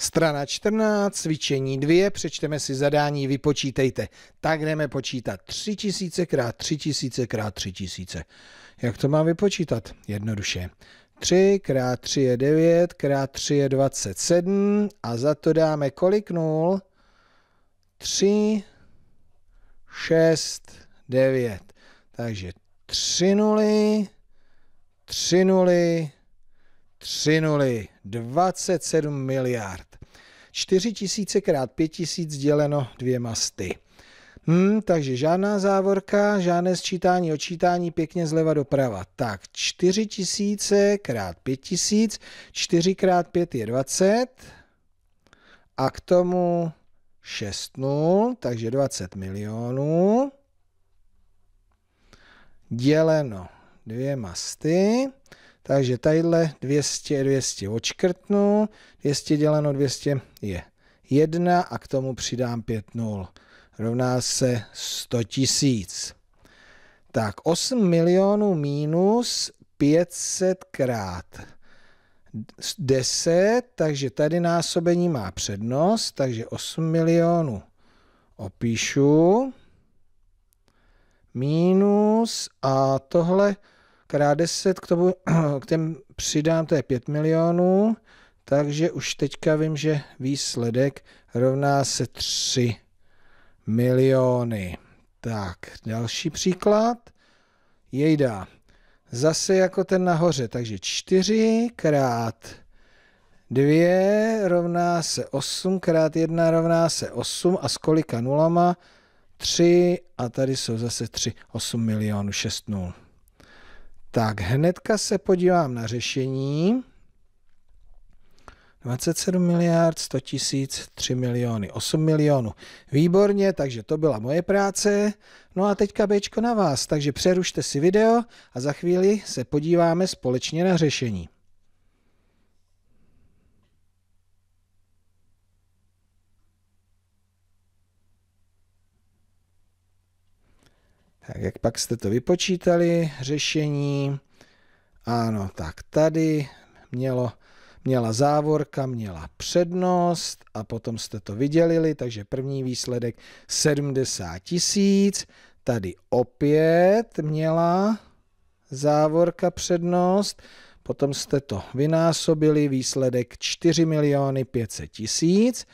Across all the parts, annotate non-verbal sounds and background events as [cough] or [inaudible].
Strana 14, cvičení 2, přečteme si zadání, vypočítejte. Tak jdeme počítat 3000 x 3000 x 3000. Jak to mám vypočítat? Jednoduše. 3 x 3 je 9, x 3 je 27 a za to dáme kolik 0? 3, 6, 9. Takže 3 nuly, 3 nuly, 3 nuly, 27 miliard. 4 000 krát 5 000 děleno dvěma sty. Hmm, takže žádná závorka, žádné sčítání, odčítání, pěkně zleva doprava. Tak 4 tisíce krát 5 tisíc, 4 krát 5 je 20 a k tomu 6 nul, takže 20 milionů. Děleno dvěma sty, takže tadyhle 200, 200 odškrtnu, 200 děleno 200 je 1 a k tomu přidám 5 nul. Rovná se 100 tisíc. Tak 8 milionů minus 500 krát 10, takže tady násobení má přednost, takže 8 milionů opíšu minus a tohle krát 10 k, tomu, [clears throat] k těm přidám, to je 5 milionů, takže už teďka vím, že výsledek rovná se 3 miliony. Tak, další příklad. Jejda. Zase jako ten nahoře, takže 4 krát 2 rovná se 8, krát 1 rovná se 8 a s kolika nulama? 3 a tady jsou zase 3, 8 milionů, 6 nul. Tak hnedka se podívám na řešení. 27 miliard, 100 tisíc, 3 miliony, 8 milionů. Výborně, takže to byla moje práce. No a teďka Bčko na vás, takže přerušte si video a za chvíli se podíváme společně na řešení. Tak jak pak jste to vypočítali, řešení, ano, tak tady mělo, měla závorka, měla přednost a potom jste to vydělili, takže první výsledek 70 tisíc, tady opět měla závorka přednost, potom jste to vynásobili, výsledek 4 miliony 500 tisíc,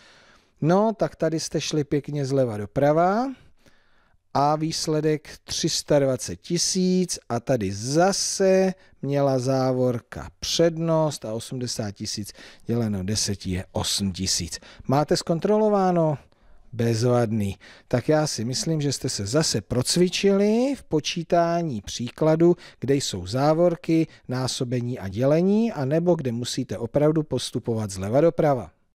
no tak tady jste šli pěkně zleva doprava, a výsledek 320 tisíc a tady zase měla závorka přednost a 80 tisíc děleno 10 je 8 tisíc. Máte zkontrolováno? bezvadný. Tak já si myslím, že jste se zase procvičili v počítání příkladu, kde jsou závorky, násobení a dělení, anebo kde musíte opravdu postupovat zleva doprava.